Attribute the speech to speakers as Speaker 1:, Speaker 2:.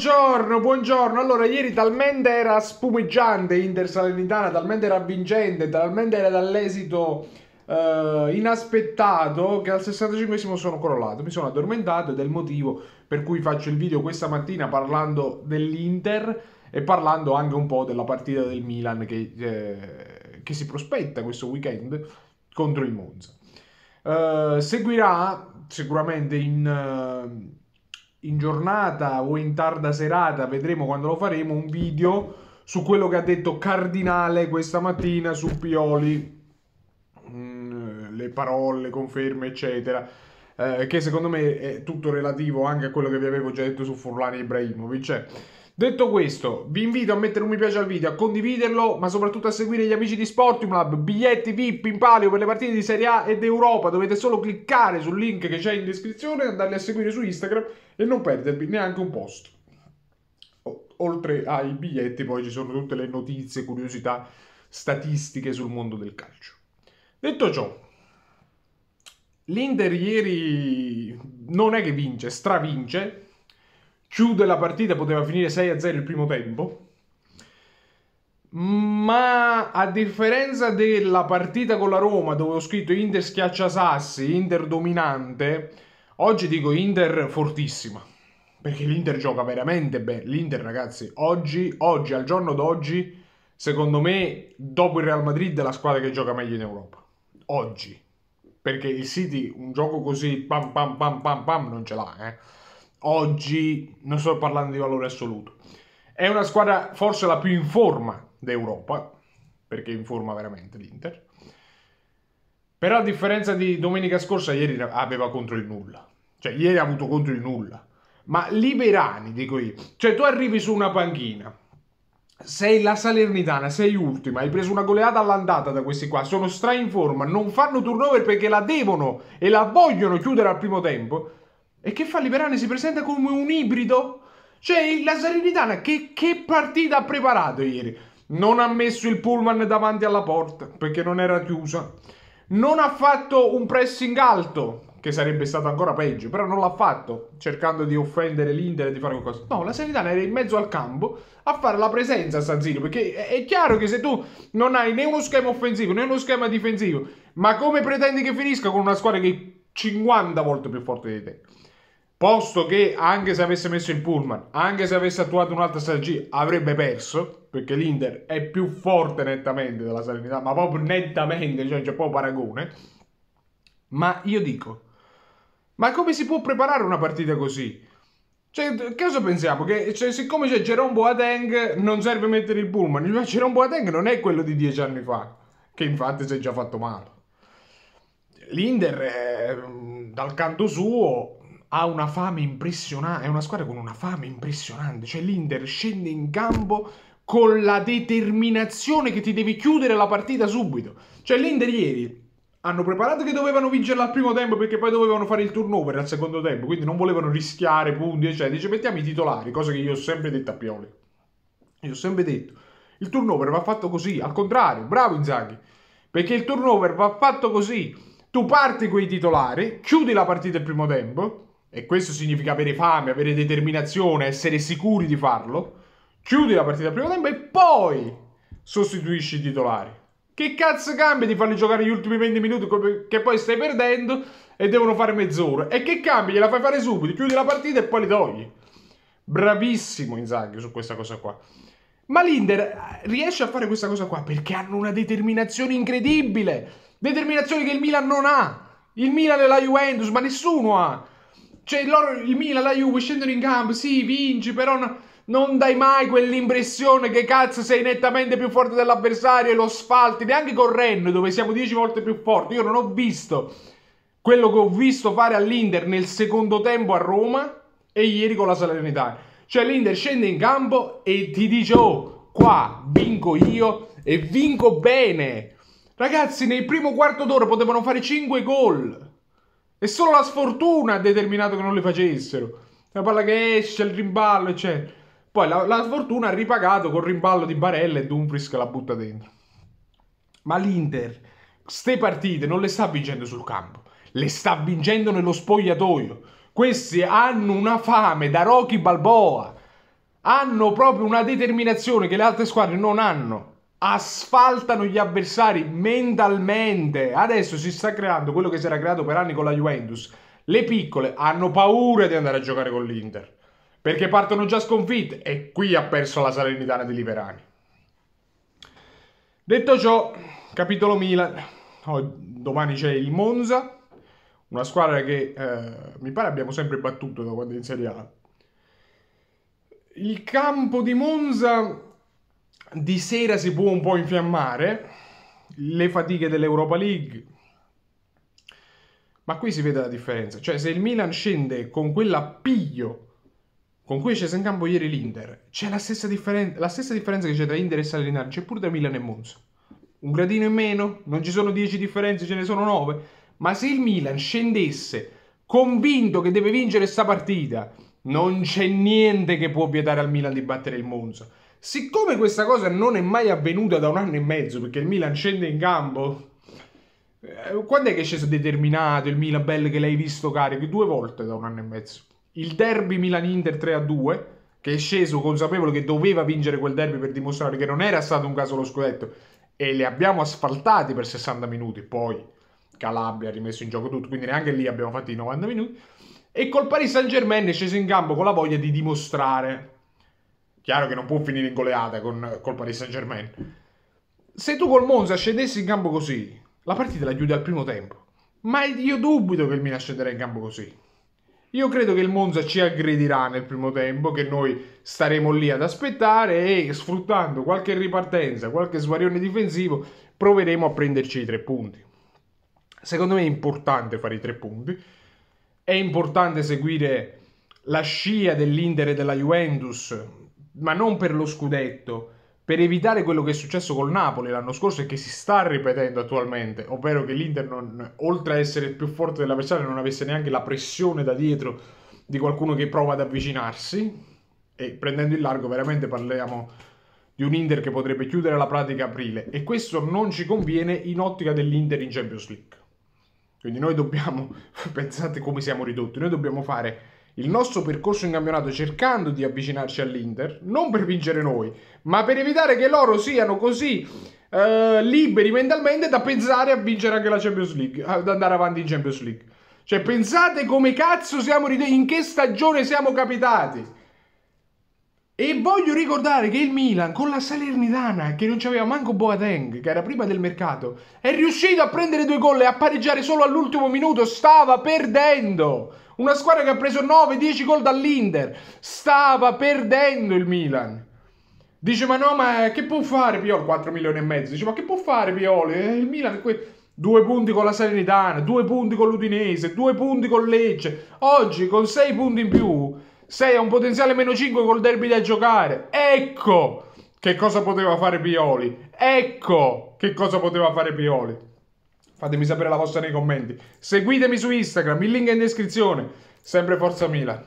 Speaker 1: Buongiorno, buongiorno. Allora, ieri talmente era spumeggiante Inter Salernitana, talmente era vincente, talmente era dall'esito eh, inaspettato che al 65 sono crollato. Mi sono addormentato ed è il motivo per cui faccio il video questa mattina parlando dell'Inter e parlando anche un po' della partita del Milan che, eh, che si prospetta questo weekend contro il Monza. Eh, seguirà sicuramente in eh, in giornata o in tarda serata, vedremo quando lo faremo, un video su quello che ha detto Cardinale questa mattina su Pioli, mm, le parole, le conferme, eccetera. Eh, che secondo me è tutto relativo anche a quello che vi avevo già detto su Furlani Ibrahimovic. Cioè, Detto questo, vi invito a mettere un mi piace al video, a condividerlo, ma soprattutto a seguire gli amici di Sportium Lab, biglietti VIP in palio per le partite di Serie A ed Europa. Dovete solo cliccare sul link che c'è in descrizione, andarli a seguire su Instagram e non perdervi neanche un post. Oltre ai biglietti poi ci sono tutte le notizie, curiosità, statistiche sul mondo del calcio. Detto ciò, l'Inter ieri non è che vince, stravince chiude la partita, poteva finire 6-0 il primo tempo. Ma a differenza della partita con la Roma, dove ho scritto Inter schiaccia sassi, Inter dominante, oggi dico Inter fortissima. Perché l'Inter gioca veramente bene. L'Inter, ragazzi, oggi, oggi, al giorno d'oggi, secondo me, dopo il Real Madrid, è la squadra che gioca meglio in Europa. Oggi. Perché il City, un gioco così, pam pam pam pam pam, non ce l'ha, eh oggi, non sto parlando di valore assoluto, è una squadra forse la più in forma d'Europa, perché in forma veramente l'Inter. Però a differenza di domenica scorsa, ieri aveva contro il nulla. Cioè, ieri ha avuto contro il nulla. Ma liberani, dico io. Cioè, tu arrivi su una panchina, sei la Salernitana, sei ultima, hai preso una goleata all'andata da questi qua, sono stra in forma, non fanno turnover perché la devono e la vogliono chiudere al primo tempo. E che fa Liberani? Si presenta come un ibrido? Cioè, la Salernitana che, che partita ha preparato ieri? Non ha messo il pullman davanti alla porta perché non era chiusa. Non ha fatto un pressing alto, che sarebbe stato ancora peggio, però non l'ha fatto, cercando di offendere l'Inter e di fare qualcosa. No, la Salernitana era in mezzo al campo a fare la presenza a San Siro, perché è chiaro che se tu non hai né uno schema offensivo né uno schema difensivo, ma come pretendi che finisca con una squadra che è 50 volte più forte di te? posto che anche se avesse messo il pullman, anche se avesse attuato un'altra strategia, avrebbe perso, perché l'Inter è più forte nettamente della Salernitana, ma proprio nettamente, cioè non c'è proprio paragone. Ma io dico, ma come si può preparare una partita così? Cioè, cosa pensiamo? Che cioè, siccome c'è Jerome Boateng non serve mettere il pullman, ma Jerome Boateng non è quello di dieci anni fa, che infatti si è già fatto male. L'Inter, è, mm, dal canto suo, ha una fame impressionante, è una squadra con una fame impressionante, cioè l'Inter scende in campo con la determinazione che ti devi chiudere la partita subito. Cioè l'Inter ieri hanno preparato che dovevano vincerla al primo tempo perché poi dovevano fare il turnover al secondo tempo, quindi non volevano rischiare punti, eccetera. Dice mettiamo i titolari, cosa che io ho sempre detto a Pioli. Io ho sempre detto, il turnover va fatto così, al contrario, bravo Inzaghi, perché il turnover va fatto così. Tu parti con i titolari, chiudi la partita al primo tempo, e questo significa avere fame, avere determinazione, essere sicuri di farlo, chiudi la partita al primo tempo e poi sostituisci i titolari. Che cazzo cambia di farli giocare gli ultimi 20 minuti che poi stai perdendo e devono fare mezz'ora? E che cambia? Gliela fai fare subito, chiudi la partita e poi li togli. Bravissimo Inzaghi su questa cosa qua. Ma l'Inter eh, riesce a fare questa cosa qua perché hanno una determinazione incredibile. Determinazione che il Milan non ha. Il Milan e la Juventus, ma nessuno ha cioè, loro, il Milan, la Juve scendono in campo, sì, vinci, però no, non dai mai quell'impressione che cazzo sei nettamente più forte dell'avversario e lo sfalti, neanche con Ren, dove siamo dieci volte più forti. Io non ho visto quello che ho visto fare all'Inter nel secondo tempo a Roma e ieri con la Salernitana. Cioè l'Inter scende in campo e ti dice "Oh, qua vinco io e vinco bene". Ragazzi, nel primo quarto d'ora potevano fare 5 gol. E solo la sfortuna ha determinato che non le facessero. La palla che esce, il rimballo, eccetera. Poi la, la sfortuna ha ripagato col rimballo di Barella e Dumfries che la butta dentro. Ma l'Inter, queste partite non le sta vincendo sul campo, le sta vincendo nello spogliatoio. Questi hanno una fame da Rocky Balboa. Hanno proprio una determinazione che le altre squadre non hanno asfaltano gli avversari mentalmente. Adesso si sta creando quello che si era creato per anni con la Juventus. Le piccole hanno paura di andare a giocare con l'Inter perché partono già sconfitte e qui ha perso la Salernitana di Liberani. Detto ciò, capitolo Milan. Oh, domani c'è il Monza, una squadra che eh, mi pare abbiamo sempre battuto da quando è in Serie A. Il campo di Monza di sera si può un po' infiammare, le fatiche dell'Europa League. Ma qui si vede la differenza. Cioè, se il Milan scende con quell'appiglio con cui è sceso in campo ieri l'Inter, c'è la stessa, differen- la stessa differenza che c'è tra Inter e Salernitana, c'è pure tra Milan e Monza. Un gradino in meno, non ci sono 10 differenze, ce ne sono 9. Ma se il Milan scendesse convinto che deve vincere questa partita, non c'è niente che può vietare al Milan di battere il Monza. Siccome questa cosa non è mai avvenuta da un anno e mezzo, perché il Milan scende in campo, eh, quando è che è sceso determinato il Milan Bell che l'hai visto carico? Due volte da un anno e mezzo. Il derby Milan-Inter 3-2, che è sceso consapevole che doveva vincere quel derby per dimostrare che non era stato un caso lo scudetto, e li abbiamo asfaltati per 60 minuti, poi Calabria ha rimesso in gioco tutto, quindi neanche lì abbiamo fatto i 90 minuti. E col Paris Saint Germain è sceso in campo con la voglia di dimostrare Chiaro che non può finire in goleata con, col Paris Saint Germain. Se tu col Monza scendessi in campo così, la partita la chiudi al primo tempo. Ma io dubito che il Milan scenderà in campo così. Io credo che il Monza ci aggredirà nel primo tempo, che noi staremo lì ad aspettare e sfruttando qualche ripartenza, qualche svarione difensivo, proveremo a prenderci i tre punti. Secondo me è importante fare i tre punti, è importante seguire la scia dell'Inter e della Juventus ma non per lo scudetto, per evitare quello che è successo col Napoli l'anno scorso e che si sta ripetendo attualmente, ovvero che l'Inter, non, oltre a essere più forte dell'avversario, non avesse neanche la pressione da dietro di qualcuno che prova ad avvicinarsi. E prendendo il largo, veramente parliamo di un Inter che potrebbe chiudere la pratica aprile. E questo non ci conviene in ottica dell'Inter in Champions League. Quindi noi dobbiamo, pensate come siamo ridotti, noi dobbiamo fare il nostro percorso in campionato cercando di avvicinarci all'Inter, non per vincere noi, ma per evitare che loro siano così eh, liberi mentalmente da pensare a vincere anche la Champions League, ad andare avanti in Champions League. Cioè, pensate come cazzo siamo ridotti, in che stagione siamo capitati. E voglio ricordare che il Milan con la Salernitana, che non c'aveva manco Boateng, che era prima del mercato, è riuscito a prendere due gol e a pareggiare solo all'ultimo minuto. Stava perdendo. Una squadra che ha preso 9-10 gol dall'Inter. Stava perdendo il Milan. Dice, ma no, ma che può fare Pioli? 4 milioni e mezzo. Dice, ma che può fare Pioli? Eh, il Milan... Que- Due punti con la Salernitana, due punti con l'Udinese, due punti con Lecce. Oggi con 6 punti in più sei a un potenziale meno 5 col derby da giocare. Ecco che cosa poteva fare Pioli. Ecco che cosa poteva fare Pioli. Fatemi sapere la vostra nei commenti. Seguitemi su Instagram, il link è in descrizione. Sempre Forza Milan.